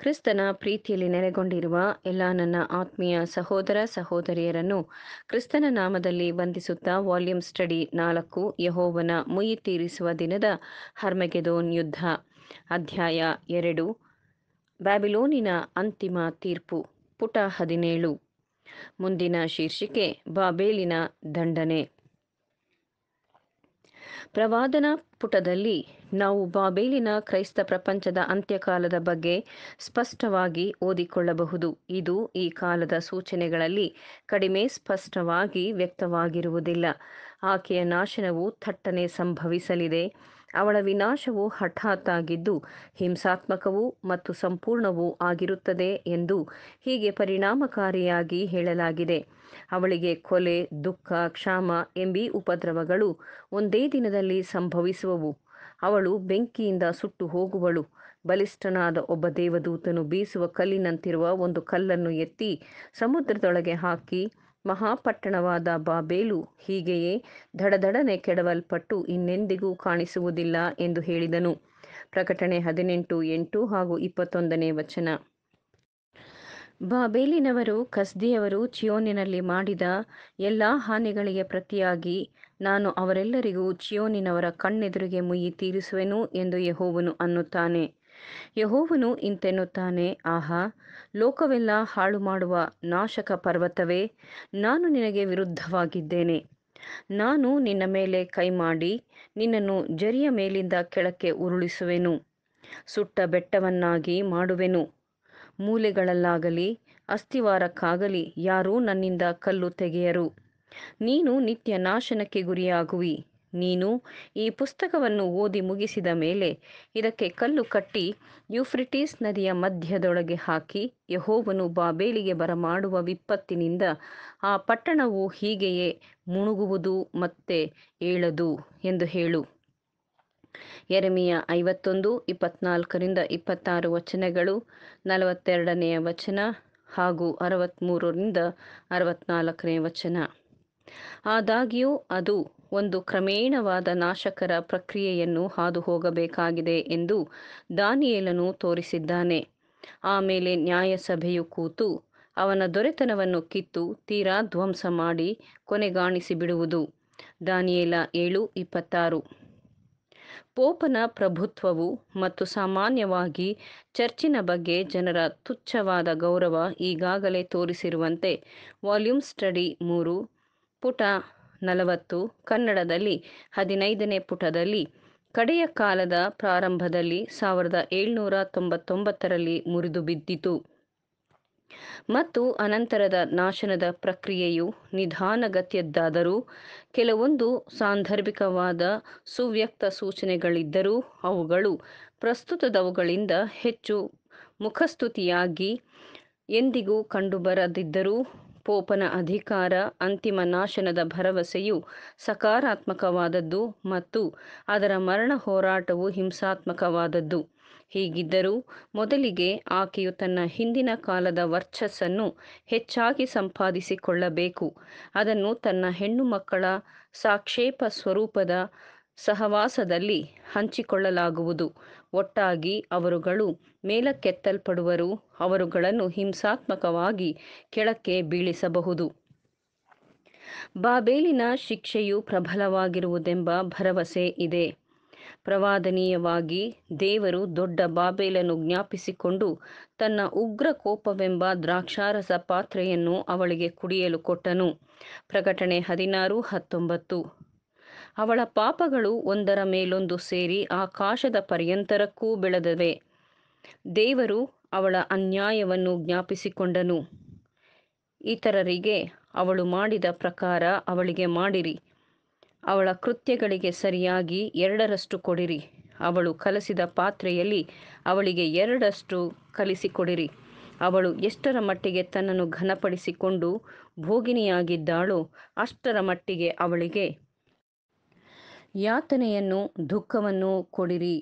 ಕ್ರಿಸ್ತನ ಪ್ರೀತಿಯಲ್ಲಿ ನೆಲೆಗೊಂಡಿರುವ ಎಲ್ಲ ನನ್ನ ಆತ್ಮೀಯ ಸಹೋದರ ಸಹೋದರಿಯರನ್ನು ಕ್ರಿಸ್ತನ ನಾಮದಲ್ಲಿ ವಂದಿಸುತ್ತಾ ವಾಲ್ಯೂಮ್ ಸ್ಟಡಿ ನಾಲ್ಕು ಯಹೋವನ ಮುಯಿ ತೀರಿಸುವ ದಿನದ ಹರ್ಮಗೆದೋನ್ ಯುದ್ಧ ಅಧ್ಯಾಯ ಎರಡು ಬ್ಯಾಬಿಲೋನಿನ ಅಂತಿಮ ತೀರ್ಪು ಪುಟ ಹದಿನೇಳು ಮುಂದಿನ ಶೀರ್ಷಿಕೆ ಬಾಬೇಲಿನ ದಂಡನೆ ಪ್ರವಾದನ ಪುಟದಲ್ಲಿ ನಾವು ಬಾಬೇಲಿನ ಕ್ರೈಸ್ತ ಪ್ರಪಂಚದ ಅಂತ್ಯಕಾಲದ ಬಗ್ಗೆ ಸ್ಪಷ್ಟವಾಗಿ ಓದಿಕೊಳ್ಳಬಹುದು ಇದು ಈ ಕಾಲದ ಸೂಚನೆಗಳಲ್ಲಿ ಕಡಿಮೆ ಸ್ಪಷ್ಟವಾಗಿ ವ್ಯಕ್ತವಾಗಿರುವುದಿಲ್ಲ ಆಕೆಯ ನಾಶನವು ಥಟ್ಟನೆ ಸಂಭವಿಸಲಿದೆ ಅವಳ ವಿನಾಶವು ಹಠಾತ್ತಾಗಿದ್ದು ಹಿಂಸಾತ್ಮಕವೂ ಮತ್ತು ಸಂಪೂರ್ಣವೂ ಆಗಿರುತ್ತದೆ ಎಂದು ಹೀಗೆ ಪರಿಣಾಮಕಾರಿಯಾಗಿ ಹೇಳಲಾಗಿದೆ ಅವಳಿಗೆ ಕೊಲೆ ದುಃಖ ಕ್ಷಾಮ ಎಂಬಿ ಉಪದ್ರವಗಳು ಒಂದೇ ದಿನದಲ್ಲಿ ಸಂಭವಿಸುವವು ಅವಳು ಬೆಂಕಿಯಿಂದ ಸುಟ್ಟು ಹೋಗುವಳು ಬಲಿಷ್ಠನಾದ ಒಬ್ಬ ದೇವದೂತನು ಬೀಸುವ ಕಲ್ಲಿನಂತಿರುವ ಒಂದು ಕಲ್ಲನ್ನು ಎತ್ತಿ ಸಮುದ್ರದೊಳಗೆ ಹಾಕಿ ಮಹಾಪಟ್ಟಣವಾದ ಬಾಬೇಲು ಹೀಗೆಯೇ ಧಡಧಡನೆ ಕೆಡವಲ್ಪಟ್ಟು ಇನ್ನೆಂದಿಗೂ ಕಾಣಿಸುವುದಿಲ್ಲ ಎಂದು ಹೇಳಿದನು ಪ್ರಕಟಣೆ ಹದಿನೆಂಟು ಎಂಟು ಹಾಗೂ ಇಪ್ಪತ್ತೊಂದನೇ ವಚನ ಬಾಬೇಲಿನವರು ಕಸ್ದಿಯವರು ಚಿಯೋನಿನಲ್ಲಿ ಮಾಡಿದ ಎಲ್ಲ ಹಾನಿಗಳಿಗೆ ಪ್ರತಿಯಾಗಿ ನಾನು ಅವರೆಲ್ಲರಿಗೂ ಚಿಯೋನಿನವರ ಕಣ್ಣೆದುರಿಗೆ ಮುಯ್ಯಿ ತೀರಿಸುವೆನು ಎಂದು ಯಹೋವನು ಅನ್ನುತ್ತಾನೆ ಯಹೋವನು ಇಂತೆನ್ನುತ್ತಾನೆ ಆಹಾ ಲೋಕವೆಲ್ಲ ಹಾಳು ಮಾಡುವ ನಾಶಕ ಪರ್ವತವೇ ನಾನು ನಿನಗೆ ವಿರುದ್ಧವಾಗಿದ್ದೇನೆ ನಾನು ನಿನ್ನ ಮೇಲೆ ಕೈ ಮಾಡಿ ನಿನ್ನನ್ನು ಜರಿಯ ಮೇಲಿಂದ ಕೆಳಕ್ಕೆ ಉರುಳಿಸುವೆನು ಸುಟ್ಟ ಬೆಟ್ಟವನ್ನಾಗಿ ಮಾಡುವೆನು ಮೂಲೆಗಳಲ್ಲಾಗಲಿ ಅಸ್ಥಿವಾರಕ್ಕಾಗಲಿ ಯಾರೂ ನನ್ನಿಂದ ಕಲ್ಲು ತೆಗೆಯರು ನೀನು ನಿತ್ಯ ನಾಶನಕ್ಕೆ ಗುರಿಯಾಗುವಿ ನೀನು ಈ ಪುಸ್ತಕವನ್ನು ಓದಿ ಮುಗಿಸಿದ ಮೇಲೆ ಇದಕ್ಕೆ ಕಲ್ಲು ಕಟ್ಟಿ ಯುಫ್ರಿಟೀಸ್ ನದಿಯ ಮಧ್ಯದೊಳಗೆ ಹಾಕಿ ಯಹೋವನು ಬಾಬೇಲಿಗೆ ಬರಮಾಡುವ ವಿಪತ್ತಿನಿಂದ ಆ ಪಟ್ಟಣವು ಹೀಗೆಯೇ ಮುಣುಗುವುದು ಮತ್ತೆ ಏಳದು ಎಂದು ಹೇಳು ಎರಮೆಯ ಐವತ್ತೊಂದು ಇಪ್ಪತ್ನಾಲ್ಕರಿಂದ ಇಪ್ಪತ್ತಾರು ವಚನಗಳು ನಲವತ್ತೆರಡನೆಯ ವಚನ ಹಾಗೂ ಅರವತ್ತ್ಮೂರರಿಂದ ಅರವತ್ನಾಲ್ಕನೇ ವಚನ ಆದಾಗ್ಯೂ ಅದು ಒಂದು ಕ್ರಮೇಣವಾದ ನಾಶಕರ ಪ್ರಕ್ರಿಯೆಯನ್ನು ಹಾದು ಹೋಗಬೇಕಾಗಿದೆ ಎಂದು ದಾನಿಯೇಲನು ತೋರಿಸಿದ್ದಾನೆ ಆಮೇಲೆ ನ್ಯಾಯಸಭೆಯು ಕೂತು ಅವನ ದೊರೆತನವನ್ನು ಕಿತ್ತು ತೀರಾ ಧ್ವಂಸ ಮಾಡಿ ಕೊನೆಗಾಣಿಸಿ ಬಿಡುವುದು ದಾನಿಯೇಲ ಏಳು ಇಪ್ಪತ್ತಾರು ಪೋಪನ ಪ್ರಭುತ್ವವು ಮತ್ತು ಸಾಮಾನ್ಯವಾಗಿ ಚರ್ಚಿನ ಬಗ್ಗೆ ಜನರ ತುಚ್ಛವಾದ ಗೌರವ ಈಗಾಗಲೇ ತೋರಿಸಿರುವಂತೆ ವಾಲ್ಯೂಮ್ ಸ್ಟಡಿ ಮೂರು ಪುಟ ನಲವತ್ತು ಕನ್ನಡದಲ್ಲಿ ಹದಿನೈದನೇ ಪುಟದಲ್ಲಿ ಕಡೆಯ ಕಾಲದ ಪ್ರಾರಂಭದಲ್ಲಿ ಸಾವಿರದ ಏಳ್ನೂರ ತೊಂಬತ್ತೊಂಬತ್ತರಲ್ಲಿ ಮುರಿದು ಬಿದ್ದಿತು ಮತ್ತು ಅನಂತರದ ನಾಶನದ ಪ್ರಕ್ರಿಯೆಯು ನಿಧಾನಗತಿಯದ್ದಾದರೂ ಕೆಲವೊಂದು ಸಾಂದರ್ಭಿಕವಾದ ಸುವ್ಯಕ್ತ ಸೂಚನೆಗಳಿದ್ದರೂ ಅವುಗಳು ಪ್ರಸ್ತುತದವುಗಳಿಂದ ಹೆಚ್ಚು ಮುಖಸ್ತುತಿಯಾಗಿ ಎಂದಿಗೂ ಕಂಡುಬರದಿದ್ದರೂ ಕೋಪನ ಅಧಿಕಾರ ಅಂತಿಮ ನಾಶನದ ಭರವಸೆಯು ಸಕಾರಾತ್ಮಕವಾದದ್ದು ಮತ್ತು ಅದರ ಮರಣ ಹೋರಾಟವು ಹಿಂಸಾತ್ಮಕವಾದದ್ದು ಹೀಗಿದ್ದರೂ ಮೊದಲಿಗೆ ಆಕೆಯು ತನ್ನ ಹಿಂದಿನ ಕಾಲದ ವರ್ಚಸ್ಸನ್ನು ಹೆಚ್ಚಾಗಿ ಸಂಪಾದಿಸಿಕೊಳ್ಳಬೇಕು ಅದನ್ನು ತನ್ನ ಹೆಣ್ಣು ಮಕ್ಕಳ ಸಾಕ್ಷೇಪ ಸ್ವರೂಪದ ಸಹವಾಸದಲ್ಲಿ ಹಂಚಿಕೊಳ್ಳಲಾಗುವುದು ಒಟ್ಟಾಗಿ ಅವರುಗಳು ಮೇಲಕ್ಕೆತ್ತಲ್ಪಡುವರು ಅವರುಗಳನ್ನು ಹಿಂಸಾತ್ಮಕವಾಗಿ ಕೆಳಕ್ಕೆ ಬೀಳಿಸಬಹುದು ಬಾಬೇಲಿನ ಶಿಕ್ಷೆಯು ಪ್ರಬಲವಾಗಿರುವುದೆಂಬ ಭರವಸೆ ಇದೆ ಪ್ರವಾದನೀಯವಾಗಿ ದೇವರು ದೊಡ್ಡ ಬಾಬೇಲನ್ನು ಜ್ಞಾಪಿಸಿಕೊಂಡು ತನ್ನ ಉಗ್ರ ಕೋಪವೆಂಬ ದ್ರಾಕ್ಷಾರಸ ಪಾತ್ರೆಯನ್ನು ಅವಳಿಗೆ ಕುಡಿಯಲು ಕೊಟ್ಟನು ಪ್ರಕಟಣೆ ಹದಿನಾರು ಹತ್ತೊಂಬತ್ತು ಅವಳ ಪಾಪಗಳು ಒಂದರ ಮೇಲೊಂದು ಸೇರಿ ಆಕಾಶದ ಪರ್ಯಂತರಕ್ಕೂ ಬೆಳೆದವೆ ದೇವರು ಅವಳ ಅನ್ಯಾಯವನ್ನು ಜ್ಞಾಪಿಸಿಕೊಂಡನು ಇತರರಿಗೆ ಅವಳು ಮಾಡಿದ ಪ್ರಕಾರ ಅವಳಿಗೆ ಮಾಡಿರಿ ಅವಳ ಕೃತ್ಯಗಳಿಗೆ ಸರಿಯಾಗಿ ಎರಡರಷ್ಟು ಕೊಡಿರಿ ಅವಳು ಕಲಸಿದ ಪಾತ್ರೆಯಲ್ಲಿ ಅವಳಿಗೆ ಎರಡಷ್ಟು ಕಲಿಸಿಕೊಡಿರಿ ಅವಳು ಎಷ್ಟರ ಮಟ್ಟಿಗೆ ತನ್ನನ್ನು ಘನಪಡಿಸಿಕೊಂಡು ಭೋಗಿನಿಯಾಗಿದ್ದಾಳೋ ಅಷ್ಟರ ಮಟ್ಟಿಗೆ ಅವಳಿಗೆ ಯಾತನೆಯನ್ನು ದುಃಖವನ್ನು ಕೊಡಿರಿ